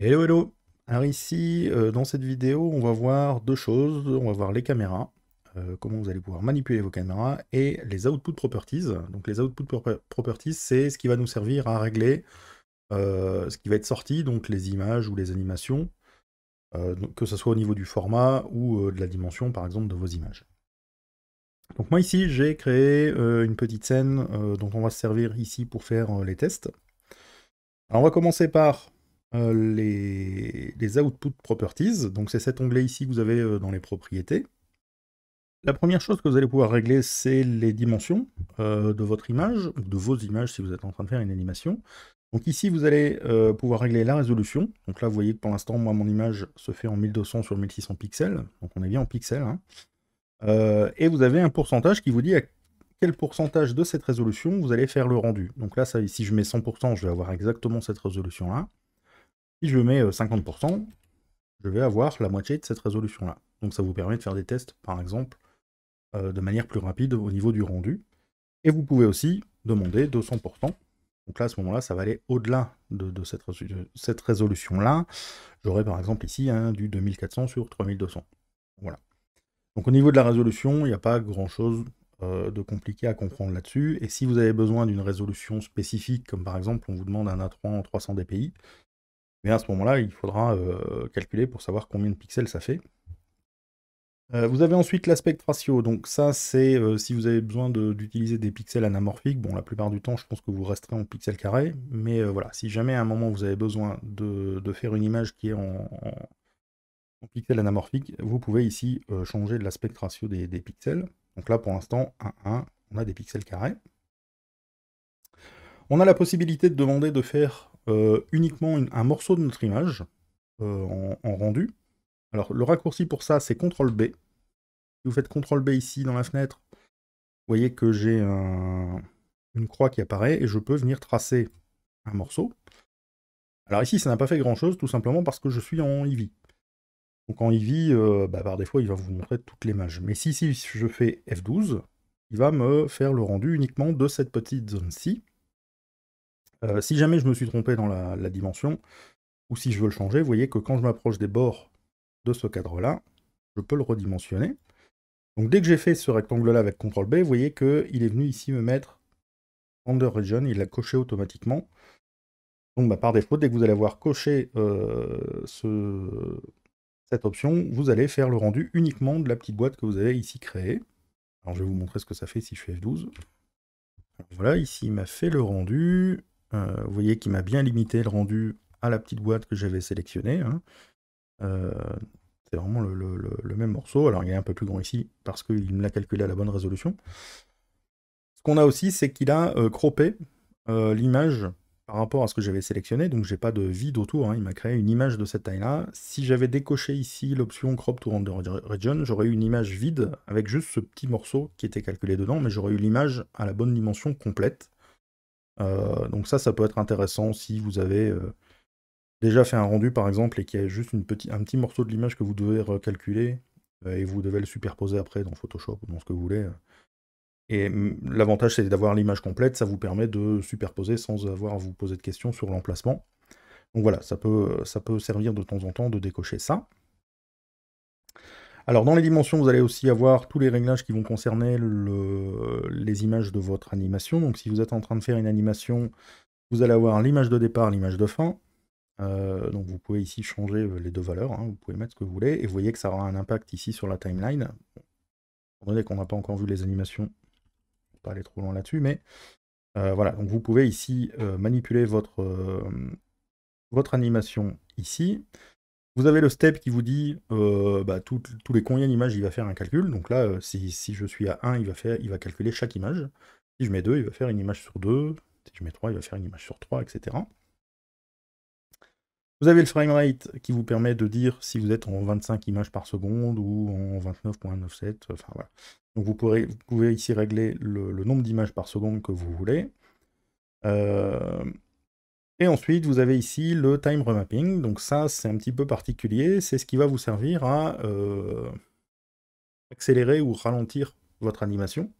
Hello hello Alors ici, euh, dans cette vidéo, on va voir deux choses. On va voir les caméras, euh, comment vous allez pouvoir manipuler vos caméras, et les output properties. Donc les output properties, c'est ce qui va nous servir à régler euh, ce qui va être sorti, donc les images ou les animations, que ce soit au niveau du format ou de la dimension, par exemple, de vos images. Donc moi ici, j'ai créé une petite scène dont on va se servir ici pour faire les tests. Alors on va commencer par euh, les, Output Properties. Donc c'est cet onglet ici que vous avez euh, dans les propriétés. La première chose que vous allez pouvoir régler, c'est les dimensions euh, de votre image, de vos images si vous êtes en train de faire une animation. Donc ici, vous allez pouvoir régler la résolution. Donc là, vous voyez que pour l'instant, moi, mon image se fait en 1200 sur 1600 pixels. Donc on est bien en pixels. Hein. et vous avez un pourcentage qui vous dit à quel pourcentage de cette résolution vous allez faire le rendu. Donc là, si je mets 100%, je vais avoir exactement cette résolution-là. Si je mets 50%, euh, je vais avoir la moitié de cette résolution-là. Donc ça vous permet de faire des tests, par exemple, euh, de manière plus rapide au niveau du rendu. Et vous pouvez aussi demander 200%. Donc là, à ce moment-là, ça va aller au-delà de, cette, résolution-là. J'aurai par exemple ici un hein, du 2400 sur 3200. Voilà. Donc au niveau de la résolution, il n'y a pas grand-chose euh, de compliqué à comprendre là-dessus. Et si vous avez besoin d'une résolution spécifique, comme par exemple on vous demande un A3 en 300 dpi, mais à ce moment-là, il faudra euh, calculer pour savoir combien de pixels ça fait. Euh, vous avez ensuite l'aspect ratio, donc ça c'est euh, si vous avez besoin d'utiliser des pixels anamorphiques, bon la plupart du temps je pense que vous resterez en pixels carrés, mais voilà, si jamais à un moment vous avez besoin de, faire une image qui est en, pixels anamorphiques, vous pouvez ici changer l'aspect ratio des, des pixels. Donc là pour l'instant, 1, 1, on a des pixels carrés. On a la possibilité de demander de faire euh, uniquement un morceau de notre image euh, en, rendu. Alors le raccourci pour ça, c'est CTRL B. Si vous faites CTRL B ici dans la fenêtre, vous voyez que j'ai une croix qui apparaît et je peux venir tracer un morceau. Alors ici, ça n'a pas fait grand-chose, tout simplement parce que je suis en Eevee. Donc en Eevee, euh, bah, par défaut, il va vous montrer toute l'image. Mais si, si je fais F12, il va me faire le rendu uniquement de cette petite zone-ci. Euh, si jamais je me suis trompé dans la, dimension, ou si je veux le changer, vous voyez que quand je m'approche des bords de ce cadre-là, je peux le redimensionner. Donc dès que j'ai fait ce rectangle-là avec CTRL B, vous voyez qu'il est venu ici me mettre Under Region, il l'a coché automatiquement. Donc bah, par défaut, dès que vous allez avoir coché euh, cette option, vous allez faire le rendu uniquement de la petite boîte que vous avez ici créée. Alors je vais vous montrer ce que ça fait si je fais F12. voilà, ici il m'a fait le rendu. Euh, vous voyez qu'il m'a bien limité le rendu à la petite boîte que j'avais sélectionnée. Hein. Euh, c'est vraiment le, même morceau. Alors il est un peu plus grand ici parce qu'il me l'a calculé à la bonne résolution. Ce qu'on a aussi, c'est qu'il a euh, cropé l'image par rapport à ce que j'avais sélectionné, donc j'ai pas de vide autour, hein. il m'a créé une image de cette taille-là. Si j'avais décoché ici l'option Crop to Render Region, j'aurais eu une image vide avec juste ce petit morceau qui était calculé dedans, mais j'aurais eu l'image à la bonne dimension complète. Euh, donc ça, ça peut être intéressant si vous avez euh, déjà fait un rendu par exemple et qu'il y a juste un petit morceau de l'image que vous devez recalculer euh, et vous devez le superposer après dans Photoshop ou dans ce que vous voulez. Et l'avantage c'est d'avoir l'image complète, ça vous permet de superposer sans avoir à vous poser de questions sur l'emplacement. Donc voilà, ça peut, ça peut servir de temps en temps de décocher ça. Alors dans les dimensions, vous allez aussi avoir tous les réglages qui vont concerner les images de votre animation. Donc si vous êtes en train de faire une animation, vous allez avoir l'image de départ, l'image de fin. Euh, donc vous pouvez ici changer euh, les deux valeurs, hein. vous pouvez mettre ce que vous voulez, et vous voyez que ça aura un impact ici sur la timeline. On qu'on n'a pas encore vu les animations, pas aller trop loin là-dessus, mais euh, voilà, donc vous pouvez ici manipuler votre, votre animation ici. Vous avez le step qui vous dit, euh, bah, tous les combien d'images il va faire un calcul. Donc là, euh, si, je suis à 1, il va, faire, il va calculer chaque image. Si je mets 2, il va faire une image sur 2. Si je mets 3, il va faire une image sur 3, etc. Vous avez le frame rate qui vous permet de dire si vous êtes en 25 images par seconde ou en 29.97. Enfin voilà. Donc vous, pourrez, vous pouvez ici régler le, nombre d'images par seconde que vous voulez. Euh, et ensuite, vous avez ici le time remapping. Donc ça, c'est un petit peu particulier. C'est ce qui va vous servir à euh, accélérer ou ralentir votre animation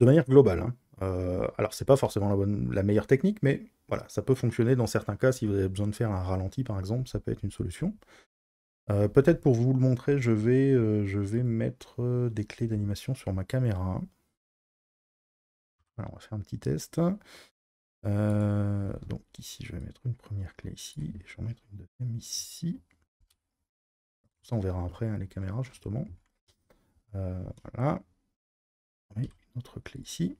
de manière globale. Hein. Euh, alors, c'est pas forcément la, meilleure technique, mais voilà, ça peut fonctionner dans certains cas. Si vous avez besoin de faire un ralenti, par exemple, ça peut être une solution. Euh, peut-être pour vous le montrer, je vais, je vais mettre des clés d'animation sur ma caméra. Alors, on va faire un petit test. Euh, donc ici, je vais mettre une première clé ici, et je vais mettre une deuxième ici. Ça, on verra après hein, les caméras, justement. Euh, voilà. Oui, une autre clé ici.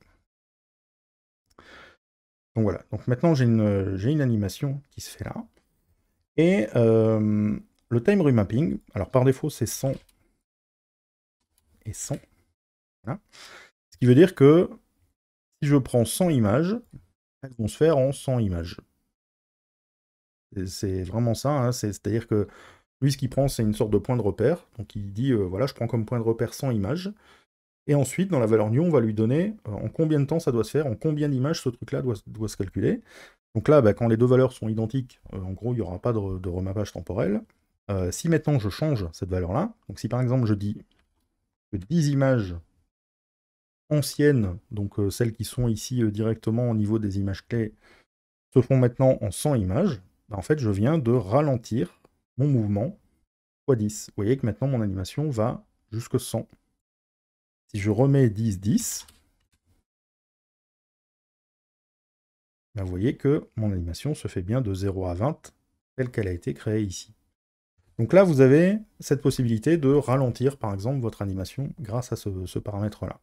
Donc voilà. Donc maintenant, j'ai une, une animation qui se fait là. Et euh, le time remapping, alors par défaut, c'est 100 et 100. Voilà. Ce qui veut dire que si je prends 100 images, elles vont se faire en 100 images. C'est vraiment ça, hein, c'est-à-dire que lui, ce qu'il prend, c'est une sorte de point de repère. Donc il dit, euh, voilà, je prends comme point de repère 100 images. Et ensuite, dans la valeur new, on va lui donner euh, en combien de temps ça doit se faire, en combien d'images ce truc-là doit, se calculer. Donc là, bah, quand les deux valeurs sont identiques, euh, en gros, il n'y aura pas de, de remappage temporel. si maintenant je change cette valeur-là, donc si par exemple je dis que 10 images anciennes, donc euh, celles qui sont ici euh, directement au niveau des images clés, se font maintenant en 100 images, bah, en fait, je viens de ralentir mon mouvement x 10. Vous voyez que maintenant, mon animation va jusque 100. Si je remets 10, 10, bah, vous voyez que mon animation se fait bien de 0 à 20, telle qu'elle a été créée ici. Donc là, vous avez cette possibilité de ralentir, par exemple, votre animation grâce à ce paramètre-là.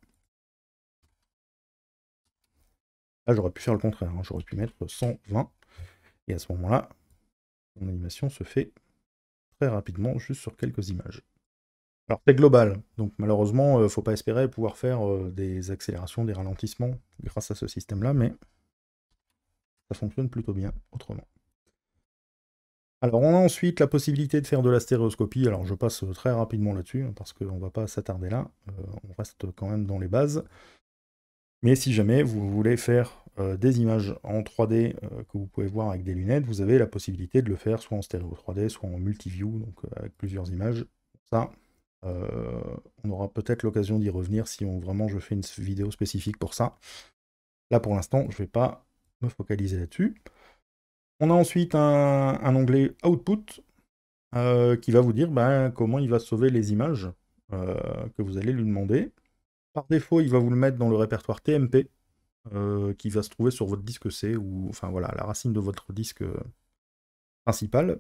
Là, j'aurais pu faire le contraire. Hein. J'aurais pu mettre 120. Et à ce moment-là, mon animation se fait très rapidement, juste sur quelques images. Alors, c'est global. Donc, malheureusement, il euh, ne faut pas espérer pouvoir faire euh, des accélérations, des ralentissements grâce à ce système-là, mais ça fonctionne plutôt bien autrement. Alors on a ensuite la possibilité de faire de la stéréoscopie, alors je passe euh, très rapidement là-dessus, hein, parce qu'on ne va pas s'attarder là, on reste quand même dans les bases. Mais si jamais vous voulez faire euh, des images en 3D euh, que vous pouvez voir avec des lunettes, vous avez la possibilité de le faire soit en stéréo 3D, soit en multiview, donc euh, avec plusieurs images. Ça, on aura peut-être l'occasion d'y revenir si vraiment je fais une vidéo spécifique pour ça. Là pour l'instant, je ne vais pas me focaliser là-dessus. On a ensuite un, onglet Output qui va vous dire ben, comment il va sauver les images que vous allez lui demander. Par défaut, il va vous le mettre dans le répertoire TMP, euh, qui va se trouver sur votre disque C, ou enfin voilà, la racine de votre disque euh, principal.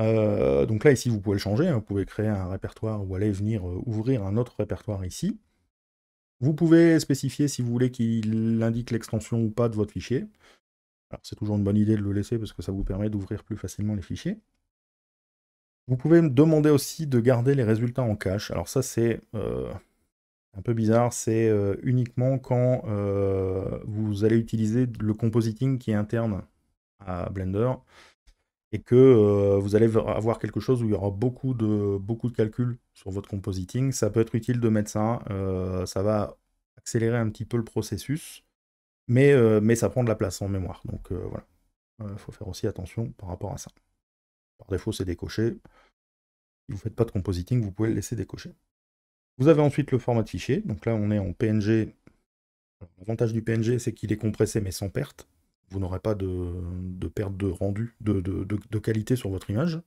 Euh, donc là, ici, vous pouvez le changer. Hein. vous pouvez créer un répertoire ou aller venir ouvrir un autre répertoire ici. Vous pouvez spécifier si vous voulez qu'il indique l'extension ou pas de votre fichier. Alors c'est toujours une bonne idée de le laisser parce que ça vous permet d'ouvrir plus facilement les fichiers. Vous pouvez me demander aussi de garder les résultats en cache. Alors ça c'est euh, un peu bizarre, c'est euh, uniquement quand euh, vous allez utiliser le compositing qui est interne à Blender et que vous allez avoir quelque chose où il y aura beaucoup de, beaucoup de calculs sur votre compositing. Ça peut être utile de mettre ça, ça va accélérer un petit peu le processus, mais, mais ça prend de la place en mémoire. Donc voilà, il faut faire aussi attention par rapport à ça. Par défaut, c'est décoché. Si vous ne faites pas de compositing, vous pouvez le laisser décocher. Vous avez ensuite le format de fichier. Donc là, on est en PNG. L'avantage du PNG, c'est qu'il est compressé mais sans perte. Vous n'aurez pas de, perte de rendu, de, qualité sur votre image.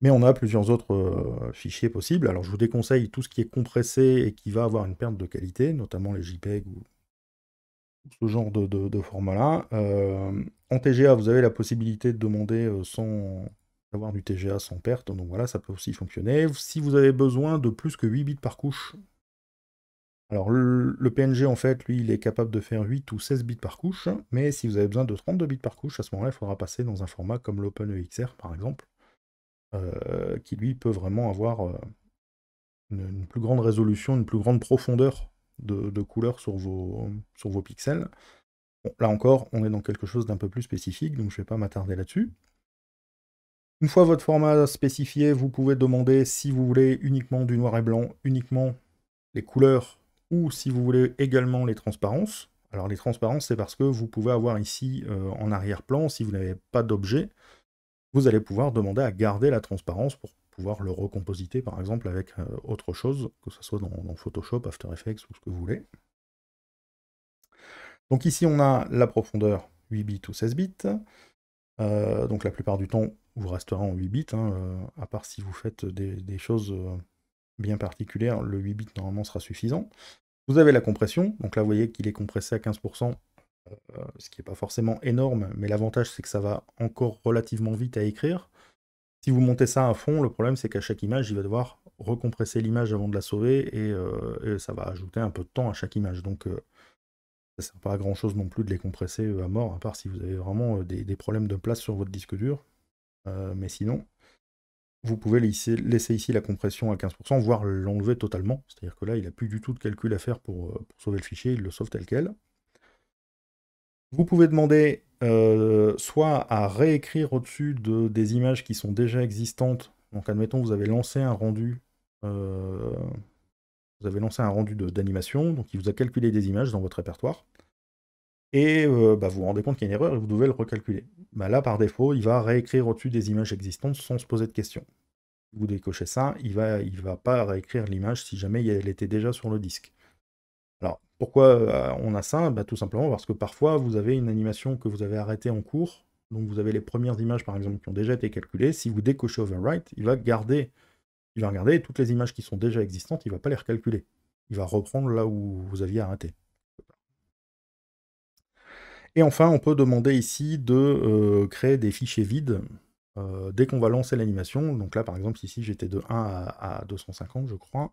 Mais on a plusieurs autres euh, fichiers possibles. Alors je vous déconseille tout ce qui est compressé et qui va avoir une perte de qualité, notamment les JPEG ou ce genre de, format-là. Euh, en TGA, vous avez la possibilité de demander euh, sans avoir du TGA sans perte, donc voilà, ça peut aussi fonctionner. Si vous avez besoin de plus que 8 bits par couche, alors le, PNG en fait, lui, il est capable de faire 8 ou 16 bits par couche, mais si vous avez besoin de 32 bits par couche, à ce moment-là, il faudra passer dans un format comme l'OpenEXR par exemple, euh, qui lui peut vraiment avoir une plus grande résolution, une plus grande profondeur de, couleurs sur vos, sur vos pixels. là encore, on est dans quelque chose d'un peu plus spécifique, donc je ne vais pas m'attarder là-dessus. Une fois votre format spécifié, vous pouvez demander si vous voulez uniquement du noir et blanc, uniquement les couleurs, ou si vous voulez également les transparences. Alors les transparences, c'est parce que vous pouvez avoir ici euh, en arrière-plan, si vous n'avez pas d'objet, vous allez pouvoir demander à garder la transparence pour pouvoir le recompositer par exemple avec euh, autre chose, que ce soit dans, Photoshop, After Effects ou ce que vous voulez. Donc ici on a la profondeur 8 bits ou 16 bits. Euh, donc la plupart du temps vous resterez en 8 bits, hein, euh, à part si vous faites des choses bien particulières, le 8 bits normalement sera suffisant. Vous avez la compression, donc là vous voyez qu'il est compressé à 15%, ce qui n'est pas forcément énorme, mais l'avantage c'est que ça va encore relativement vite à écrire. Si vous montez ça à fond, le problème c'est qu'à chaque image, il va devoir recompresser l'image avant de la sauver et, euh, ça va ajouter un peu de temps à chaque image. Donc euh, ça sert pas à grand chose non plus de les compresser euh, à mort, à part si vous avez vraiment des, problèmes de place sur votre disque dur. mais sinon, vous pouvez laisser, ici la compression à 15%, voire l'enlever totalement. C'est-à-dire que là, il n'a plus du tout de calcul à faire pour, pour sauver le fichier, il le sauve tel quel. Vous pouvez demander euh, soit à réécrire au-dessus des images qui sont déjà existantes. Donc admettons, vous avez lancé un rendu, euh, vous avez lancé un rendu d'animation, donc il vous a calculé des images dans votre répertoire. Et euh, bah, vous vous rendez compte qu'il y a une erreur et vous devez le recalculer. Bah, là, par défaut, il va réécrire au-dessus des images existantes sans se poser de questions. vous décochez ça, il ne va, il va pas réécrire l'image si jamais elle était déjà sur le disque. Alors, pourquoi euh, on a ça bah, Tout simplement parce que parfois, vous avez une animation que vous avez arrêtée en cours, donc vous avez les premières images, par exemple, qui ont déjà été calculées. Si vous décochez Overwrite, il va garder, il va regarder toutes les images qui sont déjà existantes, il ne va pas les recalculer. Il va reprendre là où vous aviez arrêté. Et enfin, on peut demander ici de euh, créer des fichiers vides euh, dès qu'on va lancer l'animation. Donc là, par exemple, ici, j'étais de 1 à, à, 250, je crois.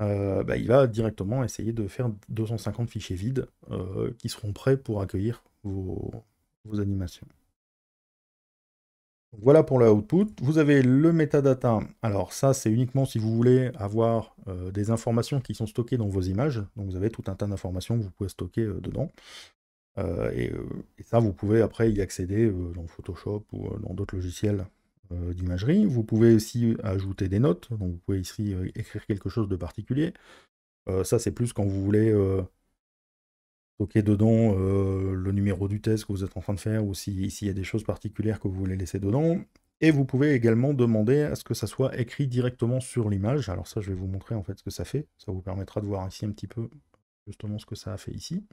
Euh, bah, il va directement essayer de faire 250 fichiers vides euh, qui seront prêts pour accueillir vos, animations. voilà pour le output. Vous avez le metadata. Alors ça, c'est uniquement si vous voulez avoir euh, des informations qui sont stockées dans vos images. Donc vous avez tout un tas d'informations que vous pouvez stocker dedans. et, ça, vous pouvez après y accéder dans Photoshop ou dans d'autres logiciels euh, d'imagerie. Vous pouvez aussi ajouter des notes, donc vous pouvez ici euh, écrire quelque chose de particulier. Euh, ça, c'est plus quand vous voulez stocker dedans le numéro du test que vous êtes en train de faire ou s'il y a des choses particulières que vous voulez laisser dedans. Et vous pouvez également demander à ce que ça soit écrit directement sur l'image. Alors ça, je vais vous montrer en fait ce que ça fait. Ça vous permettra de voir ici un petit peu justement ce que ça a fait ici.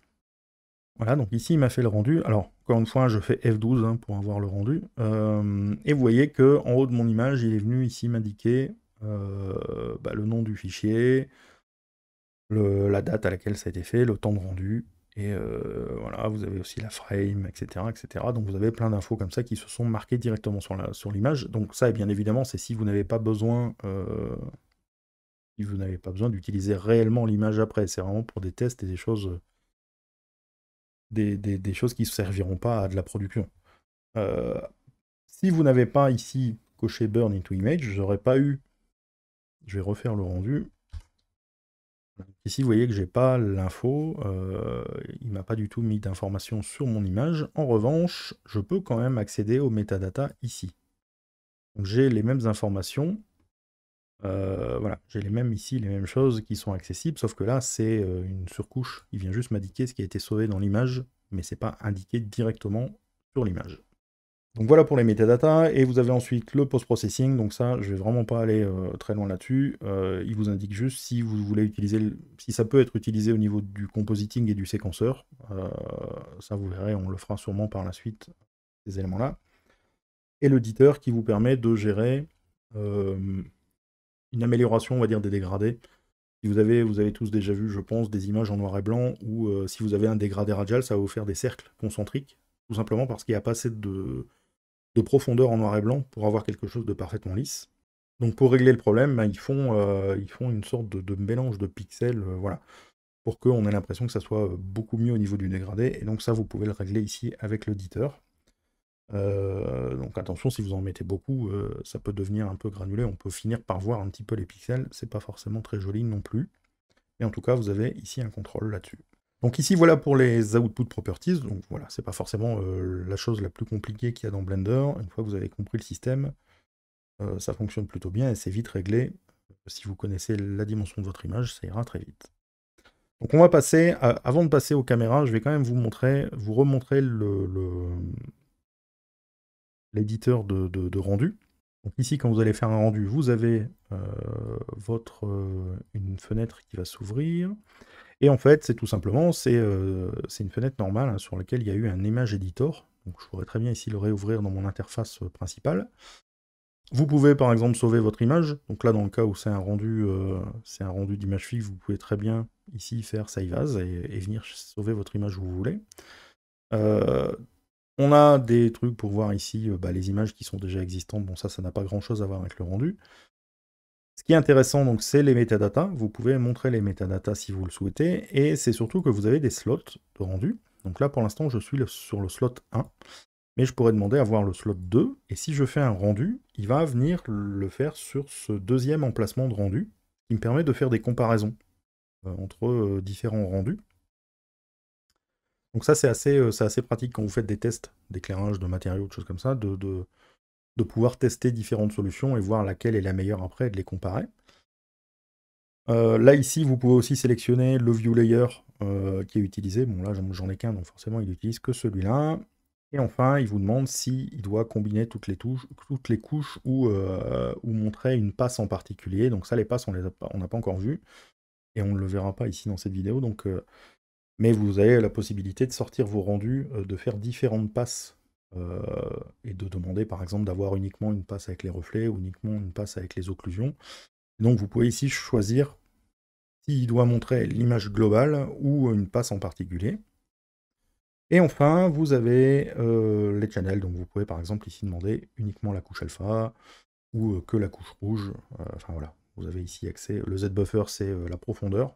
Voilà, donc ici, il m'a fait le rendu. Alors, encore une fois, je fais F12 hein, pour avoir le rendu. Euh, et vous voyez que en haut de mon image, il est venu ici m'indiquer euh, bah, le nom du fichier, la date à laquelle ça a été fait, le temps de rendu. Et euh, voilà, vous avez aussi la frame, etc. etc. Donc vous avez plein d'infos comme ça qui se sont marquées directement sur l'image. Sur donc ça, bien évidemment, c'est si vous n'avez pas besoin vous n'avez pas besoin d'utiliser réellement l'image après. C'est vraiment pour des tests et des choses des, choses qui ne serviront pas à de la production. Euh, si vous n'avez pas ici coché Burn into Image, n'aurais pas eu... Je vais refaire le rendu. Ici, vous voyez que j'ai pas l'info, euh, il m'a pas du tout mis d'informations sur mon image. En revanche, je peux quand même accéder aux metadata ici. J'ai les mêmes informations, euh, voilà, j'ai les mêmes ici, les mêmes choses qui sont accessibles, sauf que là, c'est euh, une surcouche. Il vient juste m'indiquer ce qui a été sauvé dans l'image, mais c'est pas indiqué directement sur l'image. Donc voilà pour les métadatas, et vous avez ensuite le post-processing, donc ça, je vais vraiment pas aller euh, très loin là-dessus. il vous indique juste si vous voulez utiliser, si ça peut être utilisé au niveau du compositing et du séquenceur. ça, vous verrez, on le fera sûrement par la suite, ces éléments-là. Et l'auditeur qui vous permet de gérer une amélioration, on va dire, des dégradés. Si vous avez, vous avez tous déjà vu, je pense, des images en noir et blanc ou euh, si vous avez un dégradé radial, ça va vous faire des cercles concentriques, tout simplement parce qu'il n'y a pas assez de, de, profondeur en noir et blanc pour avoir quelque chose de parfaitement lisse. Donc pour régler le problème, ben, ils, font, euh, ils font une sorte de, mélange de pixels, euh, voilà, pour qu'on ait l'impression que ça soit beaucoup mieux au niveau du dégradé. Et donc ça, vous pouvez le régler ici avec l'auditeur. Euh, donc attention, si vous en mettez beaucoup, euh, ça peut devenir un peu granulé, on peut finir par voir un petit peu les pixels, c'est pas forcément très joli non plus. et en tout cas, vous avez ici un contrôle là-dessus. Donc ici, voilà pour les output properties. Donc voilà, c'est pas forcément euh, la chose la plus compliquée qu'il y a dans Blender. Une fois que vous avez compris le système, ça fonctionne plutôt bien et c'est vite réglé. Si vous connaissez la dimension de votre image, ça ira très vite. Donc on va passer, avant de passer aux caméras, je vais quand même vous montrer, vous remontrer le l'éditeur de, rendu. Donc ici, quand vous allez faire un rendu, vous avez euh, votre, euh, une fenêtre qui va s'ouvrir. Et en fait, c'est tout simplement, c'est euh, une fenêtre normale hein, sur laquelle il y a eu un image editor. Donc je pourrais très bien ici le réouvrir dans mon interface principale. Vous pouvez par exemple sauver votre image. Donc là, dans le cas où c'est un rendu, c'est un rendu d'image fixe, vous pouvez très bien ici faire save as et, et, venir sauver votre image où vous voulez. On a des trucs pour voir ici, euh, bah, les images qui sont déjà existantes. Bon, ça, ça n'a pas grand-chose à voir avec le rendu. Ce qui est intéressant, donc, c'est les métadatas. Vous pouvez montrer les métadatas si vous le souhaitez. Et c'est surtout que vous avez des slots de rendu. Donc là, pour l'instant, je suis sur le slot 1. Mais je pourrais demander à voir le slot 2. Et si je fais un rendu, il va venir le faire sur ce deuxième emplacement de rendu, qui me permet de faire des comparaisons euh, entre euh, différents rendus. Donc ça, c'est assez, euh, assez pratique quand vous faites des tests d'éclairage, de matériaux, de choses comme ça, de, de, pouvoir tester différentes solutions et voir laquelle est la meilleure après et de les comparer. Euh, là, ici, vous pouvez aussi sélectionner le view layer euh, qui est utilisé. Bon, là, j'en ai qu'un, donc forcément, il n'utilise que celui-là. Et enfin, il vous demande s'il il doit combiner toutes les, touches, toutes les couches ou, ou, montrer une passe en particulier. Donc ça, les passes, on n'a pas encore vu. Et on ne le verra pas ici dans cette vidéo. Donc mais vous avez la possibilité de sortir vos rendus, euh, de faire différentes passes euh, et de demander par exemple d'avoir uniquement une passe avec les reflets ou uniquement une passe avec les occlusions. Donc vous pouvez ici choisir s'il doit montrer l'image globale ou une passe en particulier. Et enfin, vous avez euh, les channels, donc vous pouvez par exemple ici demander uniquement la couche alpha ou que la couche rouge. enfin voilà, vous avez ici accès, le Z-buffer c'est la profondeur,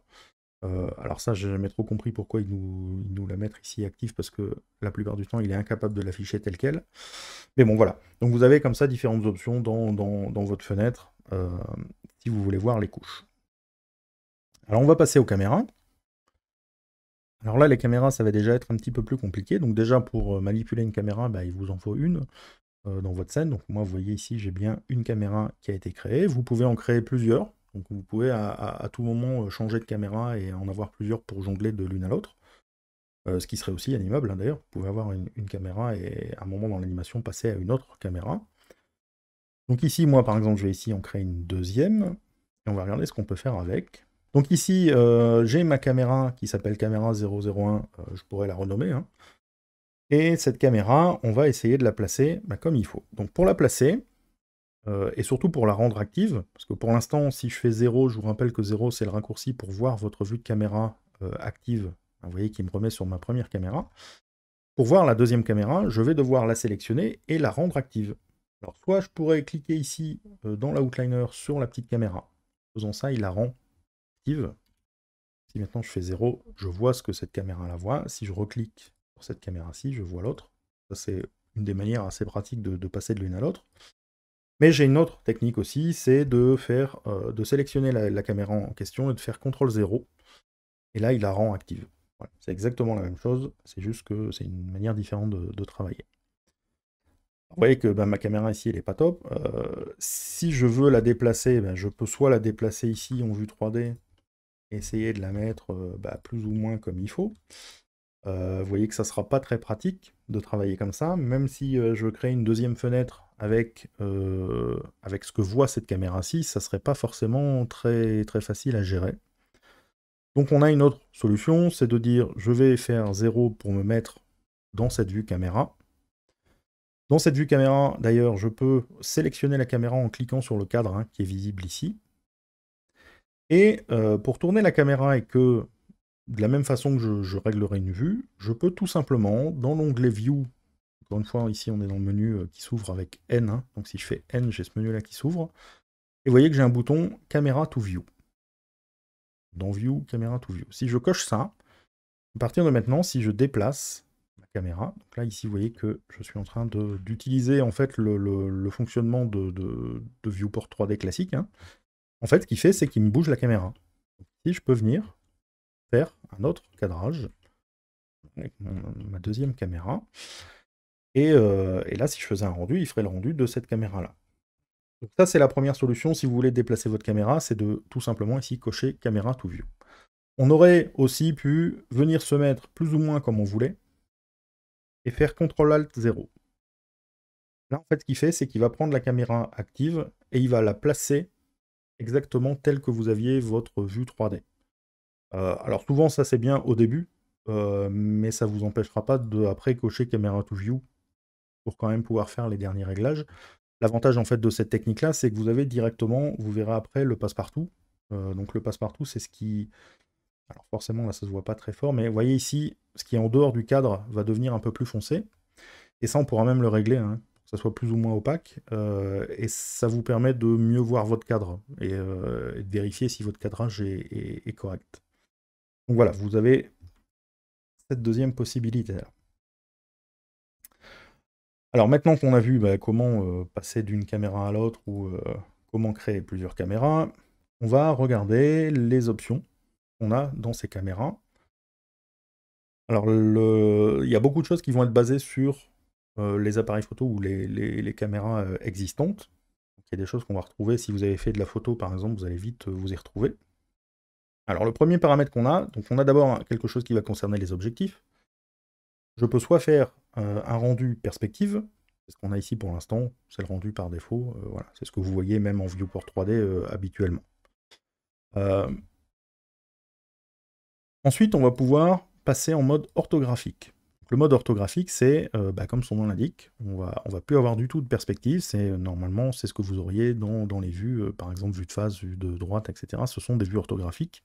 euh, alors ça, j'ai jamais trop compris pourquoi ils nous, la mettent ici active, parce que la plupart du temps, il est incapable de l'afficher tel quel. Mais bon, voilà. Donc vous avez comme ça différentes options dans, votre fenêtre, euh, si vous voulez voir les couches. Alors on va passer aux caméras. Alors là, les caméras, ça va déjà être un petit peu plus compliqué. Donc déjà, pour euh, manipuler une caméra, bah, il vous en faut une dans votre scène. Donc moi, vous voyez ici, j'ai bien une caméra qui a été créée. Vous pouvez en créer plusieurs. Donc vous pouvez à, tout moment euh, changer de caméra et en avoir plusieurs pour jongler de l'une à l'autre. Euh, ce qui serait aussi animable hein, d'ailleurs. Vous pouvez avoir une, caméra et à un moment dans l'animation passer à une autre caméra. Donc ici, moi par exemple, je vais ici en créer une deuxième. Et on va regarder ce qu'on peut faire avec. Donc ici, euh, j'ai ma caméra qui s'appelle caméra 001. je pourrais la renommer. Hein. Et cette caméra, on va essayer de la placer bah, comme il faut. Donc pour la placer, euh, et surtout pour la rendre active, parce que pour l'instant, si je fais 0, je vous rappelle que 0 c'est le raccourci pour voir votre vue de caméra euh, active, vous voyez qu'il me remet sur ma première caméra. Pour voir la deuxième caméra, je vais devoir la sélectionner et la rendre active. Alors soit je pourrais cliquer ici euh, dans l'outliner sur la petite caméra, en faisant ça, il la rend active. Si maintenant je fais 0, je vois ce que cette caméra la voit. Si je reclique sur cette caméra-ci, je vois l'autre. Ça c'est une des manières assez pratiques de passer de l'une à l'autre. Mais j'ai une autre technique aussi, c'est de faire, euh, de sélectionner la, caméra en question et de faire CTRL 0. Et là, il la rend active. C'est exactement la même chose, c'est juste que c'est une manière différente de, travailler. Vous voyez que ben, ma caméra ici, elle n'est pas top. Euh, si je veux la déplacer, ben, je peux soit la déplacer ici en vue 3D, essayer de la mettre euh, ben, plus ou moins comme il faut. vous voyez que ça ne sera pas très pratique de travailler comme ça, même si je crée une deuxième fenêtre avec, euh, avec ce que voit cette caméra-ci, ça serait pas forcément très, très facile à gérer. Donc on a une autre solution, c'est de dire je vais faire 0 pour me mettre dans cette vue caméra. Dans cette vue caméra, d'ailleurs, je peux sélectionner la caméra en cliquant sur le cadre hein, qui est visible ici. Et euh, pour tourner la caméra et que, de la même façon que je, je réglerai une vue, je peux tout simplement, dans l'onglet View encore une fois, ici, on est dans le menu euh, qui s'ouvre avec N. Hein. Donc si je fais N, j'ai ce menu-là qui s'ouvre. Et vous voyez que j'ai un bouton Caméra to View. Dans View, Caméra to View. Si je coche ça, à partir de maintenant, si je déplace la caméra, donc là, ici, vous voyez que je suis en train d'utiliser en fait le, fonctionnement de, Viewport 3D classique. Hein. En fait, ce qu'il fait, c'est qu'il me bouge la caméra. Si ici, je peux venir faire un autre cadrage avec ma deuxième caméra. Euh, et, là, si je faisais un rendu, il ferait le rendu de cette caméra-là. Donc ça, c'est la première solution si vous voulez déplacer votre caméra, c'est de tout simplement ici cocher caméra to view. On aurait aussi pu venir se mettre plus ou moins comme on voulait et faire CTRL ALT 0. Là, en fait, ce qu'il fait, c'est qu'il va prendre la caméra active et il va la placer exactement telle que vous aviez votre vue 3D. Euh, alors souvent, ça c'est bien au début, euh, mais ça ne vous empêchera pas de après cocher caméra to view pour quand même pouvoir faire les derniers réglages. L'avantage en fait de cette technique là, c'est que vous avez directement, vous verrez après le passe-partout. Euh, donc le passe-partout, c'est ce qui. Alors forcément là ça se voit pas très fort, mais vous voyez ici, ce qui est en dehors du cadre va devenir un peu plus foncé. Et ça on pourra même le régler, hein, que ça soit plus ou moins opaque. Euh, et ça vous permet de mieux voir votre cadre et, euh, de vérifier si votre cadrage est, est correct. Donc voilà, vous avez cette deuxième possibilité. -là. Alors maintenant qu'on a vu bah, comment euh, passer d'une caméra à l'autre ou euh, comment créer plusieurs caméras, on va regarder les options qu'on a dans ces caméras. Alors il y a beaucoup de choses qui vont être basées sur euh, les appareils photo ou les, caméras existantes. il y a des choses qu'on va retrouver. Si vous avez fait de la photo, par exemple, vous allez vite vous y retrouver. Alors le premier paramètre qu'on a, donc on a d'abord quelque chose qui va concerner les objectifs. Je peux soit faire euh, un rendu perspective, c'est ce qu'on a ici pour l'instant, c'est le rendu par défaut, euh, voilà, c'est ce que vous voyez même en viewport 3D euh, habituellement. Ensuite, on va pouvoir passer en mode orthographique. le mode orthographique, c'est, bah, comme son nom l'indique, on va, on va plus avoir du tout de perspective, c'est normalement, c'est ce que vous auriez dans, les vues, par exemple, vue de face, vue de droite, etc. Ce sont des vues orthographiques.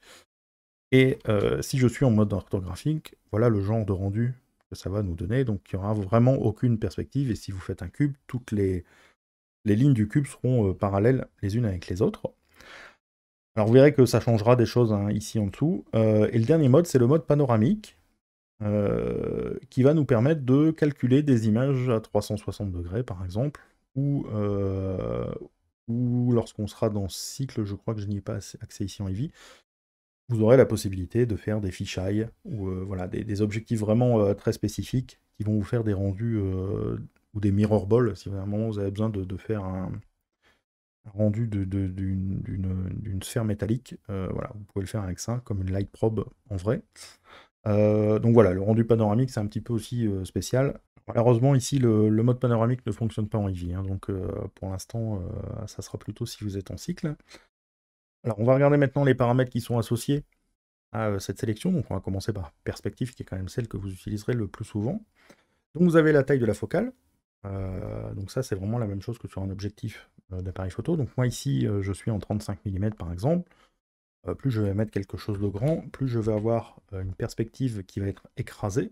Et si je suis en mode orthographique, voilà le genre de rendu ça va nous donner. Donc il n'y aura vraiment aucune perspective. Et si vous faites un cube, toutes les, les lignes du cube seront euh, parallèles les unes avec les autres. Alors vous verrez que ça changera des choses hein, ici en dessous. Euh, et le dernier mode, c'est le mode panoramique, euh, qui va nous permettre de calculer des images à 360 degrés par exemple, ou, ou lorsqu'on sera dans cycle, je crois que je n'y ai pas accès ici en Eevee, vous aurez la possibilité de faire des fisheye ou euh, voilà, des, objectifs vraiment euh, très spécifiques qui vont vous faire des rendus euh, ou des mirror balls si vraiment vous avez besoin de, faire un, rendu d'une sphère métallique. voilà, vous pouvez le faire avec ça, comme une light probe en vrai. donc voilà, le rendu panoramique c'est un petit peu aussi spécial. heureusement ici le, mode panoramique ne fonctionne pas en Ivy hein, donc pour l'instant ça sera plutôt si vous êtes en cycle. Alors, on va regarder maintenant les paramètres qui sont associés à euh, cette sélection. Donc, on va commencer par perspective, qui est quand même celle que vous utiliserez le plus souvent. Donc, vous avez la taille de la focale. Euh, donc, ça, c'est vraiment la même chose que sur un objectif euh, d'appareil photo. Donc, moi, ici, je suis en 35 mm, par exemple. plus je vais mettre quelque chose de grand, plus je vais avoir une perspective qui va être écrasée.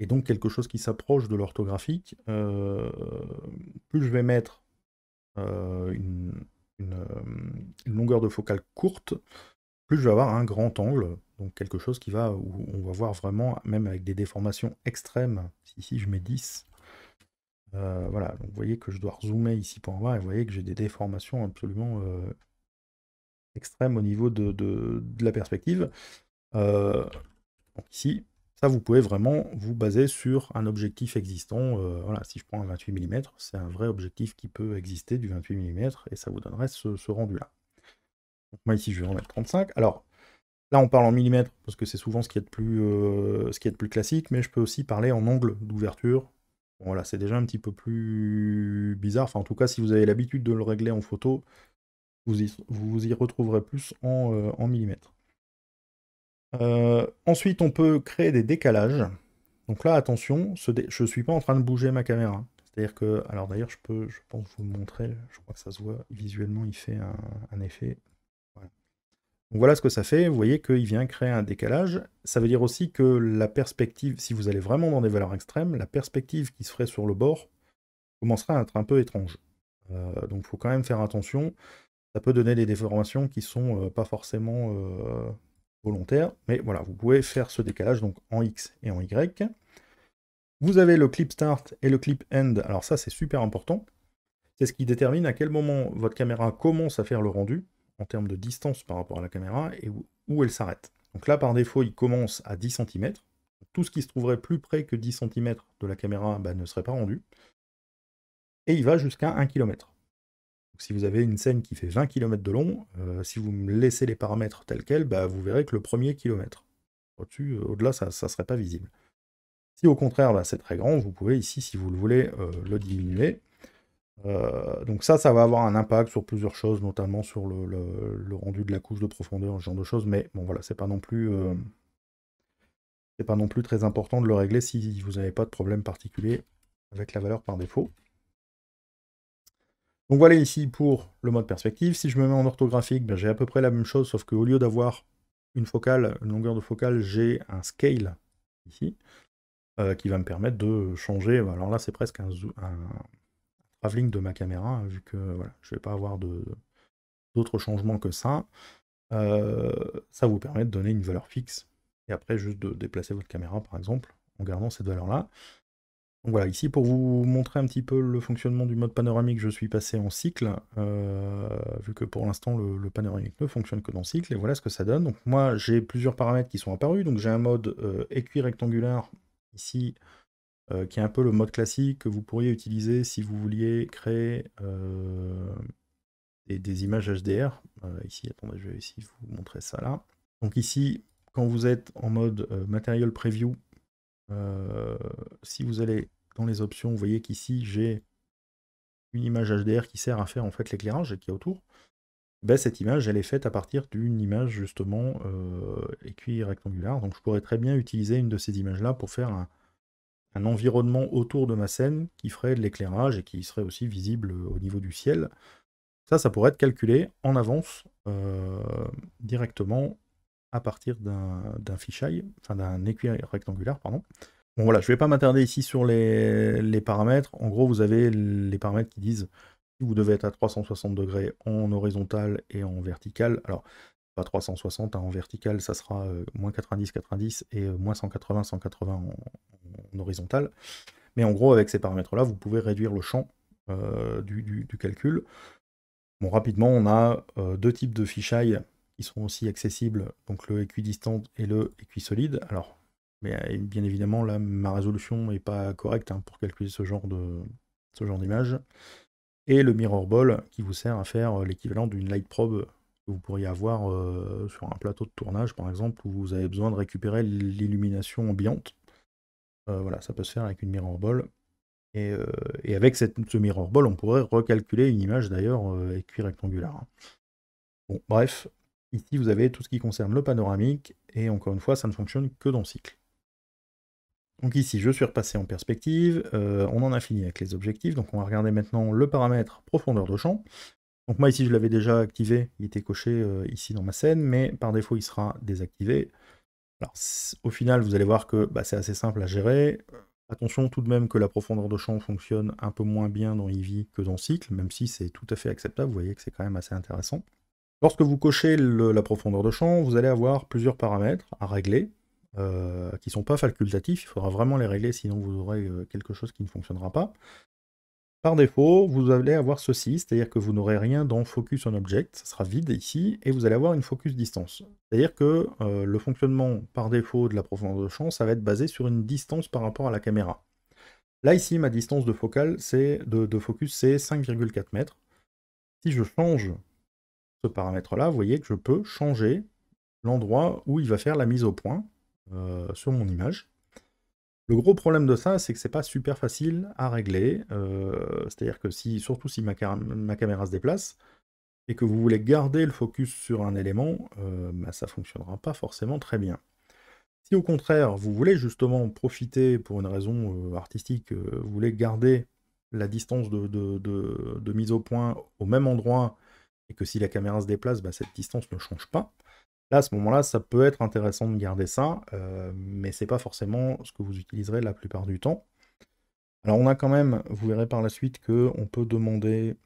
Et donc, quelque chose qui s'approche de l'orthographique. plus je vais mettre une euh, une, longueur de focale courte, plus je vais avoir un grand angle, donc quelque chose qui va, où on va voir vraiment, même avec des déformations extrêmes, ici je mets 10, euh, voilà, vous voyez que je dois zoomer ici pour en voir, et vous voyez que j'ai des déformations absolument euh, extrêmes au niveau de, de, la perspective. donc ici, ça, vous pouvez vraiment vous baser sur un objectif existant. Euh, voilà, si je prends un 28 mm, c'est un vrai objectif qui peut exister du 28 mm et ça vous donnerait ce, rendu-là. Moi ici, je vais en mettre 35. Alors, Là, on parle en millimètres parce que c'est souvent ce qui, est plus, euh, ce qui est plus classique, mais je peux aussi parler en angle d'ouverture. voilà, c'est déjà un petit peu plus bizarre. Enfin, en tout cas, si vous avez l'habitude de le régler en photo, vous y, vous y retrouverez plus en, euh, en millimètres. Euh, ensuite, on peut créer des décalages. Donc là, attention, je ne suis pas en train de bouger ma caméra. C'est-à-dire que, alors d'ailleurs, je peux, je pense vous montrer, je crois que ça se voit visuellement, il fait un, effet. Voilà. ce que ça fait. Vous voyez qu'il vient créer un décalage. Ça veut dire aussi que la perspective, si vous allez vraiment dans des valeurs extrêmes, la perspective qui se ferait sur le bord commencera à être un peu étrange. Euh, donc il faut quand même faire attention. Ça peut donner des déformations qui sont euh, pas forcément volontaire, mais voilà, vous pouvez faire ce décalage donc en X et en Y. Vous avez le clip start et le clip end, alors ça c'est super important. C'est ce qui détermine à quel moment votre caméra commence à faire le rendu en termes de distance par rapport à la caméra et où elle s'arrête. Donc là par défaut il commence à 10 cm. Tout ce qui se trouverait plus près que 10 cm de la caméra bah, ne serait pas rendu. Et il va jusqu'à 1 km si vous avez une scène qui fait 20 km de long, euh, si vous me laissez les paramètres tels quels, bah, vous verrez que le premier kilomètre, au-dessus, euh, au-delà, ça ne serait pas visible. Si au contraire, là bah, c'est très grand, vous pouvez ici, si vous le voulez, euh, le diminuer. donc ça, ça va avoir un impact sur plusieurs choses, notamment sur le, rendu de la couche de profondeur, ce genre de choses. Mais bon, voilà, c'est pas c'est pas non plus très important de le régler si vous n'avez pas de problème particulier avec la valeur par défaut. Donc voilà ici pour le mode perspective. Si je me mets en orthographique, ben, j'ai à peu près la même chose, sauf qu'au lieu d'avoir une focale, une longueur de focale, j'ai un scale ici, euh, qui va me permettre de changer. Bah, alors là, c'est presque un, un de ma caméra, hein, vu que voilà, je ne vais pas avoir d'autres changements que ça. Euh, ça vous permet de donner une valeur fixe, et après juste de déplacer votre caméra, par exemple, en gardant cette valeur-là voilà, ici pour vous montrer un petit peu le fonctionnement du mode panoramique, je suis passé en cycle, euh, vu que pour l'instant le, panoramique ne fonctionne que dans cycle, et voilà ce que ça donne. Donc moi j'ai plusieurs paramètres qui sont apparus, donc j'ai un mode euh, rectangulaire ici, euh, qui est un peu le mode classique que vous pourriez utiliser si vous vouliez créer euh, des, images HDR. ici, attendez, je vais ici vous montrer ça là. Donc ici, quand vous êtes en mode matériel preview, si vous allez dans les options, vous voyez qu'ici, j'ai une image HDR qui sert à faire en fait l'éclairage qui est autour. Ben, cette image, elle est faite à partir d'une image justement euh, rectangulaire. Donc je pourrais très bien utiliser une de ces images-là pour faire un, environnement autour de ma scène qui ferait de l'éclairage et qui serait aussi visible euh, au niveau du ciel. Ça, ça pourrait être calculé en avance euh, directement à partir d'un fichier, enfin d'un écuit rectangulaire, pardon. Bon voilà, je ne vais pas m'attarder ici sur les, paramètres. En gros, vous avez les paramètres qui disent si vous devez être à 360 degrés en horizontal et en vertical. Alors, pas 360, hein, en vertical, ça sera euh, moins 90, 90 et euh, moins 180, 180 en, horizontal. Mais en gros, avec ces paramètres-là, vous pouvez réduire le champ euh, du, calcul. Bon, rapidement, on a deux types de fichiers qui sont aussi accessibles, donc le équidistant et le équisolide. Alors, mais euh, bien évidemment, là, ma résolution n'est pas correcte hein, pour calculer ce genre de ce genre d'image. Et le mirror ball qui vous sert à faire euh, l'équivalent d'une light probe que vous pourriez avoir euh, sur un plateau de tournage, par exemple, où vous avez besoin de récupérer l'illumination ambiante. voilà, ça peut se faire avec une mirror ball. Et, avec cette, ce mirror ball, on pourrait recalculer une image d'ailleurs équirectangulaire. rectangulaire. Hein. Bon, bref, ici vous avez tout ce qui concerne le panoramique, et encore une fois, ça ne fonctionne que dans cycle. Donc ici, je suis repassé en perspective, euh, on en a fini avec les objectifs, donc on va regarder maintenant le paramètre profondeur de champ. Donc moi ici, je l'avais déjà activé, il était coché euh, ici dans ma scène, mais par défaut, il sera désactivé. Alors au final, vous allez voir que bah, c'est assez simple à gérer. Attention tout de même que la profondeur de champ fonctionne un peu moins bien dans Eevee que dans Cycle, même si c'est tout à fait acceptable, vous voyez que c'est quand même assez intéressant. Lorsque vous cochez la profondeur de champ, vous allez avoir plusieurs paramètres à régler qui euh, qui sont pas facultatifs. Il faudra vraiment les régler, sinon vous aurez euh, quelque chose qui ne fonctionnera pas. Par défaut, vous allez avoir ceci, c'est-à-dire que vous n'aurez rien dans Focus on Object, ça sera vide ici, et vous allez avoir une focus distance. C'est-à-dire que euh, le fonctionnement par défaut de la profondeur de champ, ça va être basé sur une distance par rapport à la caméra. Là ici, ma distance de, focale, de focus, c'est 5,4 mètres. Si je change ce paramètre-là, vous voyez que je peux changer l'endroit où il va faire la mise au point. Euh, sur mon image. Le gros problème de ça, c'est que c'est pas super facile à régler. Euh, c'est-à-dire que si, surtout si ma, caméra se déplace et que vous voulez garder le focus sur un élément, ça euh, bah, ne ça fonctionnera pas forcément très bien. Si au contraire vous voulez justement profiter pour une raison artistique, vous voulez garder la distance de, mise au point au même endroit et que si la caméra se déplace, bah, cette distance ne change pas, Là, à ce moment-là, ça peut être intéressant de garder ça, euh, mais mais n'est pas forcément ce que vous utiliserez la plupart du temps. Alors on a quand même, vous verrez par la suite que on peut demander,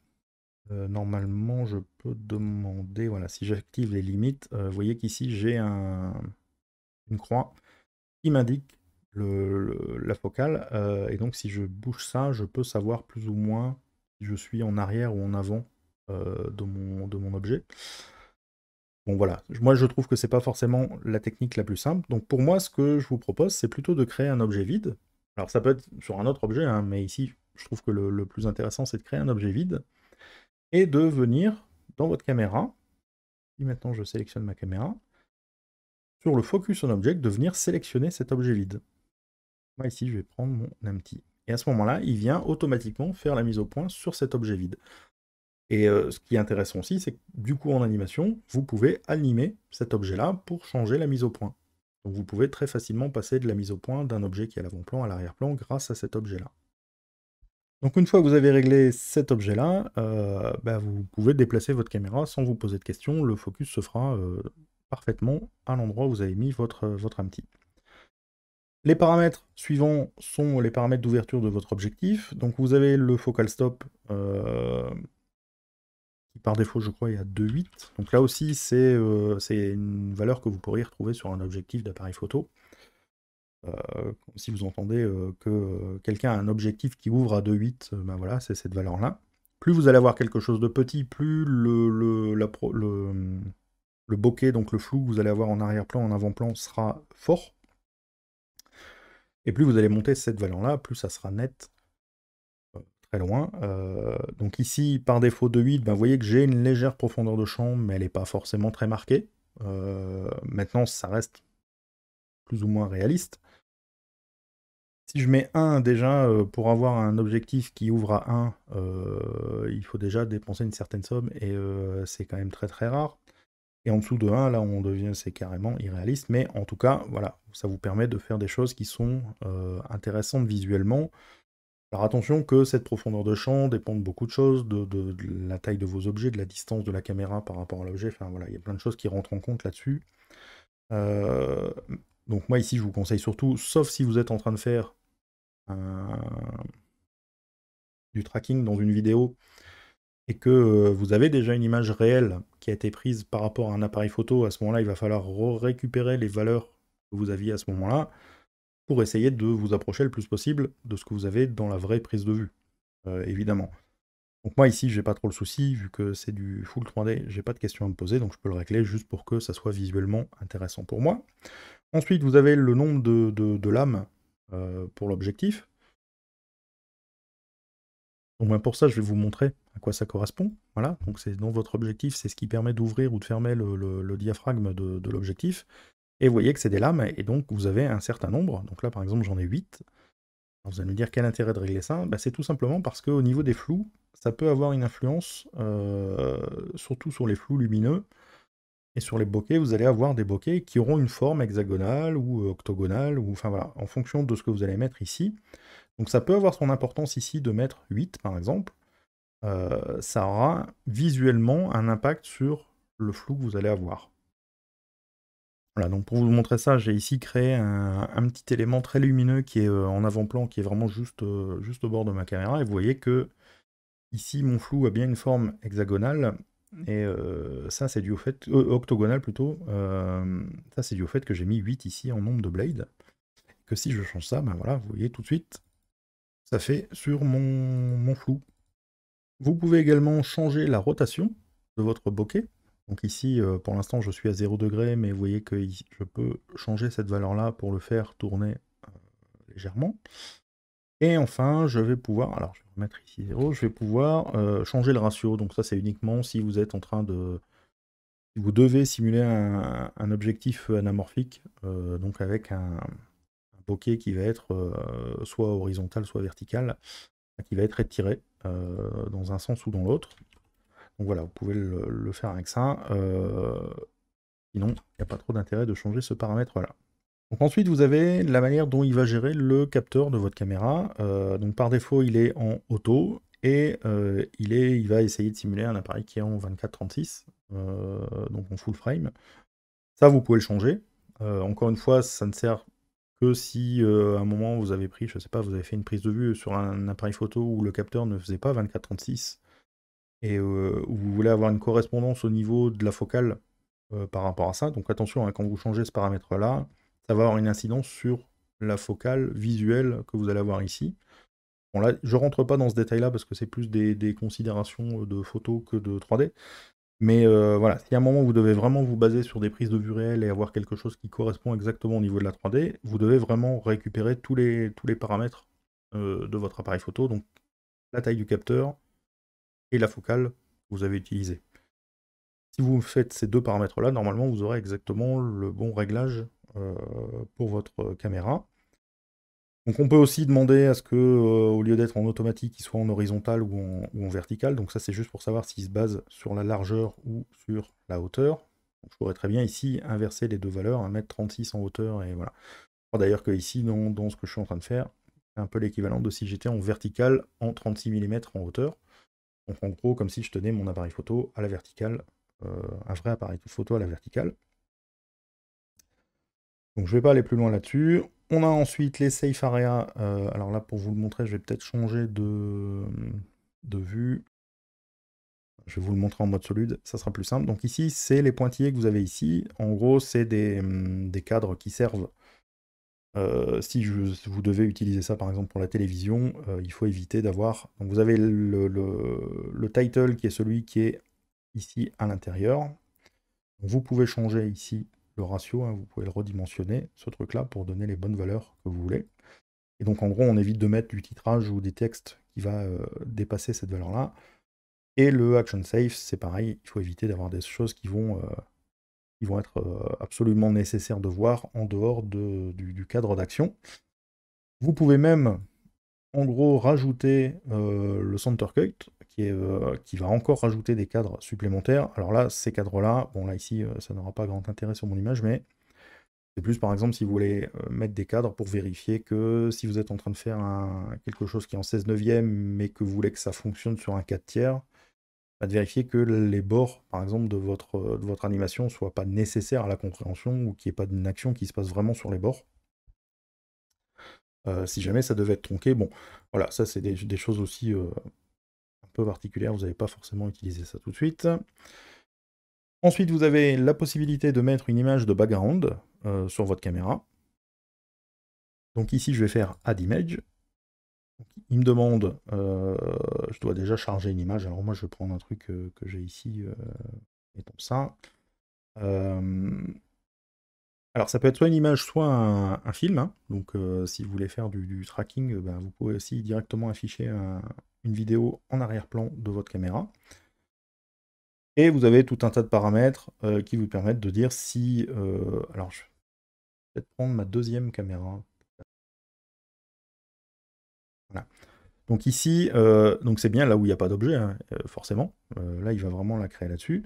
euh, normalement je peux demander, voilà, si j'active les limites, euh, vous voyez qu'ici j'ai une croix qui m'indique la focale, et donc si je bouge ça, je peux savoir plus ou moins si je suis en arrière ou en avant de, mon, objet. Bon voilà, moi je trouve que c'est pas forcément la technique la plus simple. Donc pour moi, ce que je vous propose, c'est plutôt de créer un objet vide. Alors ça peut être sur un autre objet, hein, mais ici, je trouve que le, le plus intéressant, c'est de créer un objet vide et de venir dans votre caméra. Si maintenant je sélectionne ma caméra, sur le focus on object, de venir sélectionner cet objet vide. Moi ici, je vais prendre mon empty. Et à ce moment-là, il vient automatiquement faire la mise au point sur cet objet vide. Et euh, ce qui est intéressant aussi, c'est que du coup en animation, vous pouvez animer cet objet-là pour changer la mise au point. Donc vous pouvez très facilement passer de la mise au point d'un objet qui est à l'avant-plan à l'arrière-plan grâce à cet objet-là. Donc une fois que vous avez réglé cet objet-là, euh, bah, vous pouvez déplacer votre caméra sans vous poser de questions. Le focus se fera euh, parfaitement à l'endroit où vous avez mis votre, votre AMTI. Les paramètres suivants sont les paramètres d'ouverture de votre objectif. Donc vous avez le focal stop par défaut, je crois, il y a 2,8. Donc là aussi, euh, c'est une valeur que vous pourriez retrouver sur un objectif d'appareil photo. Euh, si vous entendez euh, que quelqu'un a un objectif qui ouvre à 2,8, ben voilà, c'est cette valeur-là. Plus vous allez avoir quelque chose de petit, plus le, le bokeh, donc le flou que vous allez avoir en arrière-plan, en avant-plan, sera fort. Et plus vous allez monter cette valeur-là, plus ça sera net loin. Euh, donc ici, par défaut de 8, ben, bah, vous voyez que j'ai une légère profondeur de champ, mais elle n'est pas forcément très marquée. Euh, maintenant, ça reste plus ou moins réaliste. Si je mets 1 déjà, euh, pour avoir un objectif qui ouvre à 1, il faut déjà dépenser une certaine somme, et c'est quand même très très rare. Et en dessous de 1, là, on devient, c'est carrément irréaliste. Mais en tout cas, voilà, ça vous permet de faire des choses qui sont intéressantes visuellement. Alors attention que cette profondeur de champ dépend de beaucoup de choses, de, la taille de vos objets, de la distance de la caméra par rapport à l'objet, enfin voilà, il y a plein de choses qui rentrent en compte là-dessus. Euh, donc moi ici je vous conseille surtout, sauf si vous êtes en train de faire du tracking dans une vidéo et que euh, vous avez déjà une image réelle qui a été prise par rapport à un appareil photo, à ce moment-là il va falloir récupérer les valeurs que vous aviez à ce moment-là essayer de vous approcher le plus possible de ce que vous avez dans la vraie prise de vue, euh, évidemment. Donc moi ici j'ai pas trop le souci, vu que c'est du full 3D, j'ai pas de questions à me poser, donc je peux le régler juste pour que ça soit visuellement intéressant pour moi. Ensuite vous avez le nombre de, de, lames euh, pour l'objectif. Donc ben, pour ça je vais vous montrer à quoi ça correspond. Voilà, donc c'est dans votre objectif, c'est ce qui permet d'ouvrir ou de fermer le, diaphragme de l'objectif. Et vous voyez que c'est des lames, et donc vous avez un certain nombre. Donc là, par exemple, j'en ai 8. vous allez me dire quel intérêt de régler ça bah, C'est tout simplement parce qu'au niveau des flous, ça peut avoir une influence, euh, surtout sur les flous lumineux. Et sur les bokeh, vous allez avoir des bokeh qui auront une forme hexagonale ou euh, octogonale, ou enfin voilà, en fonction de ce que vous allez mettre ici. Donc ça peut avoir son importance ici de mettre 8 par exemple. Euh, ça aura visuellement un impact sur le flou que vous allez avoir. Voilà, donc pour vous montrer ça, j'ai ici créé un, petit élément très lumineux qui est euh, en avant-plan, qui est vraiment juste, euh, juste au bord de ma caméra. Et vous voyez que ici, mon flou a bien une forme hexagonale. Et euh, ça, c'est dû au fait, octogonal plutôt, ça c'est dû au fait que j'ai mis 8 ici en nombre de blades. Que si je change ça, ben voilà, vous voyez tout de suite, ça fait sur mon, mon flou. Vous pouvez également changer la rotation de votre bokeh. Donc ici, euh, pour l'instant, je suis à 0 degré, mais vous voyez que je peux changer cette valeur-là pour le faire tourner euh, légèrement. Et enfin, je vais pouvoir, alors je vais remettre ici 0, je vais pouvoir euh, changer le ratio. Donc ça, c'est uniquement si vous êtes en train de... Si vous devez simuler un, objectif anamorphique, donc avec un, bokeh qui va être soit horizontal, soit vertical, qui va être étiré dans un sens ou dans l'autre. Donc voilà, vous pouvez le, faire avec ça. Euh, sinon, il n'y a pas trop d'intérêt de changer ce paramètre-là. ensuite, vous avez la manière dont il va gérer le capteur de votre caméra. Euh, donc par défaut, il est en auto et euh, il, va essayer de simuler un appareil qui est en 24-36, donc en full frame. Ça, vous pouvez le changer. encore une fois, ça ne sert que si à un moment vous avez pris, je sais pas, vous avez fait une prise de vue sur un, un appareil photo où le capteur ne faisait pas 24-36 et euh, vous voulez avoir une correspondance au niveau de la focale euh, par rapport à ça. Donc attention, hein, quand vous changez ce paramètre-là, ça va avoir une incidence sur la focale visuelle que vous allez avoir ici. Bon là, je rentre pas dans ce détail-là parce que c'est plus des, considérations de photo que de 3D. Mais euh, voilà, si à un moment vous devez vraiment vous baser sur des prises de vue réelles et avoir quelque chose qui correspond exactement au niveau de la 3D, vous devez vraiment récupérer tous les, tous les paramètres de votre appareil photo, donc la taille du capteur, et la focale que vous avez utilisée. Si vous faites ces deux paramètres-là, normalement, vous aurez exactement le bon réglage euh, pour votre caméra. Donc on peut aussi demander à ce que, euh, au lieu d'être en automatique, il soit en horizontal ou en, vertical. Donc ça, c'est juste pour savoir s'il se base sur la largeur ou sur la hauteur. je pourrais très bien ici inverser les deux valeurs, 1m36 en hauteur et voilà. D'ailleurs que ici, dans, dans ce que je suis en train de faire, c'est un peu l'équivalent de si j'étais en vertical en 36 mm en hauteur en gros, comme si je tenais mon appareil photo à la verticale, euh, un vrai appareil photo à la verticale. Donc je ne vais pas aller plus loin là-dessus. On a ensuite les safe Area. Euh, alors là, pour vous le montrer, je vais peut-être changer de, vue. Je vais vous le montrer en mode solide, ça sera plus simple. Donc ici, c'est les pointillés que vous avez ici. En gros, c'est des, hum, des cadres qui servent euh, si vous devez utiliser ça par exemple pour la télévision, euh, il faut éviter d'avoir. Donc vous avez le, title qui est celui qui est ici à l'intérieur. Vous pouvez changer ici le ratio, hein, vous pouvez le redimensionner, ce truc-là, pour donner les bonnes valeurs que vous voulez. Et donc en gros, on évite de mettre du titrage ou des textes qui va euh, dépasser cette valeur-là. Et le action safe, c'est pareil, il faut éviter d'avoir des choses qui vont vont être euh, absolument nécessaires de voir en dehors du, cadre d'action. Vous pouvez même, en gros, rajouter euh, le center cut, qui, est, euh, qui, va encore rajouter des cadres supplémentaires. Alors là, ces cadres-là, bon là ici, ça n'aura pas grand intérêt sur mon image, mais c'est plus par exemple si vous voulez mettre des cadres pour vérifier que si vous êtes en train de faire un, quelque chose qui est en 16 neuvième, mais que vous voulez que ça fonctionne sur un 4 tiers, de vérifier que les bords, par exemple, de votre, de votre animation ne soient pas nécessaires à la compréhension ou qu'il n'y ait pas d'une action qui se passe vraiment sur les bords. Euh, si jamais ça devait être tronqué, bon, voilà, ça c'est des, choses aussi euh, un peu particulières, vous n'avez pas forcément utilisé ça tout de suite. Ensuite, vous avez la possibilité de mettre une image de background euh, sur votre caméra. Donc ici, je vais faire Add Image il me demande, euh, je dois déjà charger une image. Alors moi, je vais prendre un truc euh, que j'ai ici, euh, mettons ça. alors ça peut être soit une image, soit un, film. Hein. Donc si vous voulez faire du, tracking, ben, vous pouvez aussi directement afficher une vidéo en arrière-plan de votre caméra. Et vous avez tout un tas de paramètres qui vous permettent de dire si... alors je vais peut-être prendre ma deuxième caméra Donc ici, euh, donc c'est bien là où il n'y a pas d'objet, hein, euh, forcément. Euh, là, il va vraiment la créer là-dessus.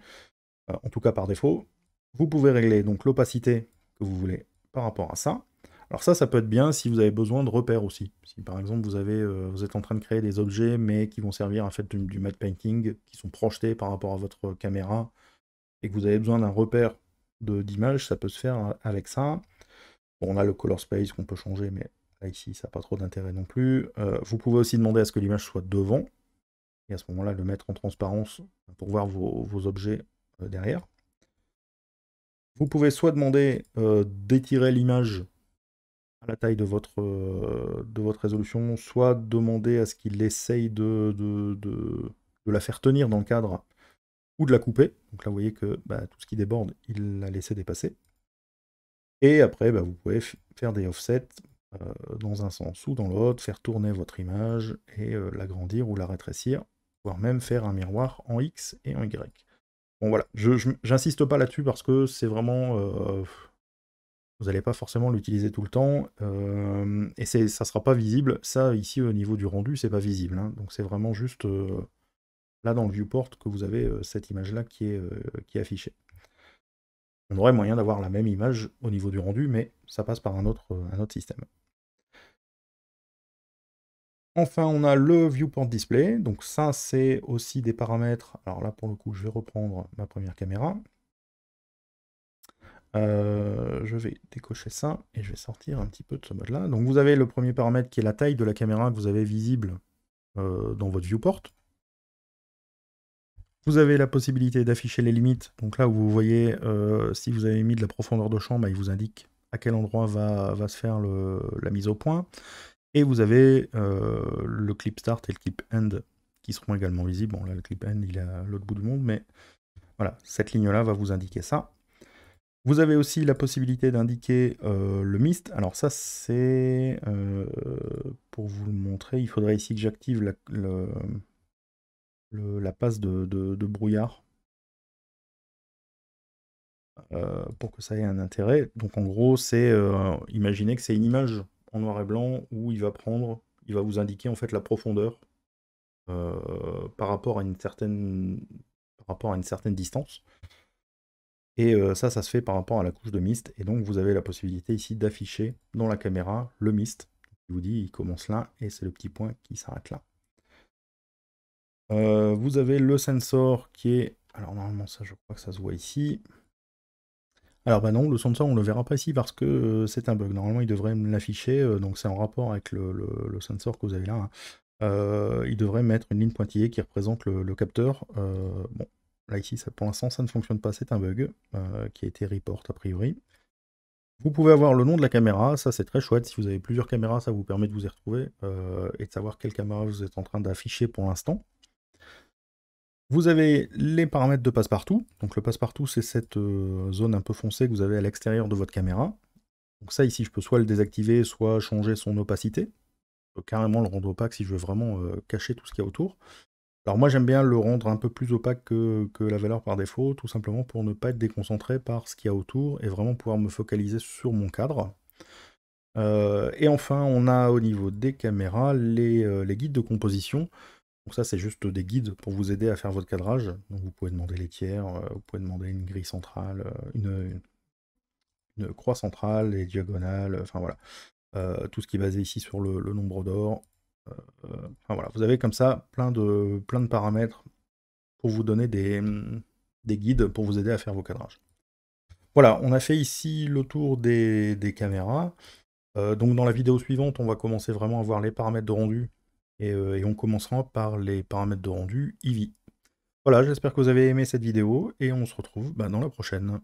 en tout cas, par défaut. Vous pouvez régler donc l'opacité que vous voulez par rapport à ça. Alors ça, ça peut être bien si vous avez besoin de repères aussi. Si par exemple vous, êtes en train de créer des objets, mais qui vont servir en fait du, matte painting, qui sont projetés par rapport à votre caméra, et que vous avez besoin d'un repère d'image, ça peut se faire hein, avec ça. on a le color space qu'on peut changer, mais ah, ici, ça n'a pas trop d'intérêt non plus. Euh, vous pouvez aussi demander à ce que l'image soit devant, et à ce moment-là, le mettre en transparence pour voir vos, objets euh, derrière. Vous pouvez soit demander euh, d'étirer l'image à la taille de votre, de votre résolution, soit demander à ce qu'il essaye de, de, la faire tenir dans le cadre ou de la couper. Donc là, vous voyez que bah, tout ce qui déborde, il l'a laissé dépasser. Et après, bah, vous pouvez faire des offsets, euh, dans un sens ou dans l'autre, faire tourner votre image et euh, l'agrandir ou la rétrécir, voire même faire un miroir en X et en Y. Bon voilà, j'insiste je, pas là-dessus parce que c'est vraiment... Euh, vous n'allez pas forcément l'utiliser tout le temps, et ça ne sera pas visible. Ça, ici, au niveau du rendu, c'est pas visible. Hein. donc c'est vraiment juste là dans le viewport que vous avez cette image-là qui, est affichée. On aurait moyen d'avoir la même image au niveau du rendu, mais ça passe par un autre système. Enfin, on a le viewport display. Donc ça, c'est aussi des paramètres. Alors là, pour le coup, je vais reprendre ma première caméra. Euh, je vais décocher ça et je vais sortir un petit peu de ce mode-là. Donc vous avez le premier paramètre qui est la taille de la caméra que vous avez visible euh, dans votre viewport. Vous avez la possibilité d'afficher les limites. Donc là, vous voyez, euh, si vous avez mis de la profondeur de champ, bah, il vous indique à quel endroit va, se faire la mise au point. Et vous avez euh, le clip start et le clip end qui seront également visibles. Bon, là, le clip end, il est à l'autre bout du monde, mais voilà, cette ligne-là va vous indiquer ça. Vous avez aussi la possibilité d'indiquer euh, le mist. Alors ça, c'est... Euh, pour vous le montrer, il faudrait ici que j'active la, passe de, brouillard pour que ça ait un intérêt. Donc en gros, c'est... imaginez que c'est une image noir et blanc où il va prendre, il va vous indiquer en fait la profondeur euh, par rapport à une certaine par rapport à une certaine distance. Et euh, ça, ça se fait par rapport à la couche de mist. Et donc vous avez la possibilité ici d'afficher dans la caméra le mist. qui vous dit il commence là et c'est le petit point qui s'arrête là. Euh, vous avez le sensor qui est. Alors normalement ça je crois que ça se voit ici. Alors bah non, le sensor on on le verra pas ici parce que euh, c'est un bug. Normalement il devrait l'afficher, euh, donc c'est en rapport avec le, sensor que vous avez là. Hein. Euh, il devrait mettre une ligne pointillée qui représente le, capteur. bon, là ici pour l'instant ça ne fonctionne pas, c'est un bug qui a été report a priori. Vous pouvez avoir le nom de la caméra, ça c'est très chouette. Si vous avez plusieurs caméras, ça vous permet de vous y retrouver et de savoir quelle caméra vous êtes en train d'afficher pour l'instant. Vous avez les paramètres de passe-partout. Donc le passe-partout, c'est cette euh, zone un peu foncée que vous avez à l'extérieur de votre caméra. Donc ça, ici, je peux soit le désactiver, soit changer son opacité. Je peux carrément le rendre opaque si je veux vraiment euh, cacher tout ce qu'il y a autour. Alors moi, j'aime bien le rendre un peu plus opaque que, la valeur par défaut, tout simplement pour ne pas être déconcentré par ce qu'il y a autour et vraiment pouvoir me focaliser sur mon cadre. Euh, et enfin, on a au niveau des caméras les guides de composition donc ça, c'est juste des guides pour vous aider à faire votre cadrage. Donc vous pouvez demander les tiers, euh, vous pouvez demander une grille centrale, euh, une, croix centrale, les diagonales, enfin voilà. Euh, tout ce qui est basé ici sur le, nombre d'or. enfin voilà, vous avez comme ça plein de, plein de paramètres pour vous donner des, guides pour vous aider à faire vos cadrages. Voilà, on a fait ici le tour des, caméras. donc dans la vidéo suivante, on va commencer vraiment à voir les paramètres de rendu euh, et, on commencera par les paramètres de rendu Eevee. Voilà, j'espère que vous avez aimé cette vidéo et on se retrouve bah, dans la prochaine.